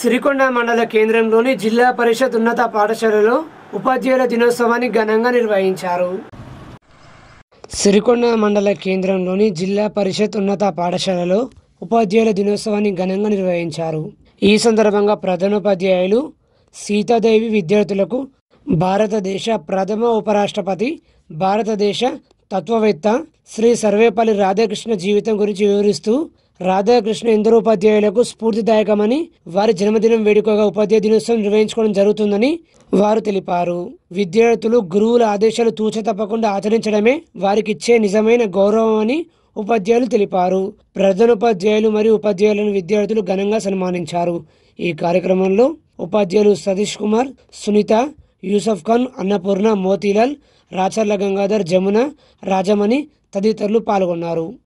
సిరికొండ మండల కేంద్రంలోని జిల్లా పరిషత్ ఉన్నత పాఠశాలలో ఉపాధ్యాయుల దినోత్సవాన్ని ఘనంగా నిర్వహించారు సిరికొండ మండల కేంద్రంలోని జిల్లా పరిషత్ ఉన్నత పాఠశాలలో ఉపాధ్యాయుల దినోత్సవాన్ని ఘనంగా నిర్వహించారు ఈ సందర్భంగా ప్రధానోపాధ్యాయులు సీతాదేవి విద్యార్థులకు భారతదేశ ప్రథమ ఉపరాష్ట్రపతి భారతదేశ తత్వవేత్త శ్రీ సర్వేపల్లి రాధాకృష్ణ జీవితం గురించి వివరిస్తూ రాధాకృష్ణ ఇందరోపాధ్యాయులకు స్ఫూర్తిదాయకమని వారి జన్మదినం వేడుకగా ఉపాధ్యాయ దినోత్సవం నిర్వహించుకోవడం జరుగుతుందని వారు తెలిపారు విద్యార్థులు గురువుల ఆదేశాలు తూచ తప్పకుండా ఆచరించడమే వారికి ఇచ్చే నిజమైన గౌరవం అని ఉపాధ్యాయులు తెలిపారు ప్రధానోపాధ్యాయులు మరియు ఉపాధ్యాయులను విద్యార్థులు ఘనంగా సన్మానించారు ఈ కార్యక్రమంలో ఉపాధ్యాయులు సతీష్ కుమార్ సునీత యూసఫ్ ఖాన్ అన్నపూర్ణ మోతీలాల్ రాచర్ల గంగాధర్ జమున రాజమణి తదితరులు పాల్గొన్నారు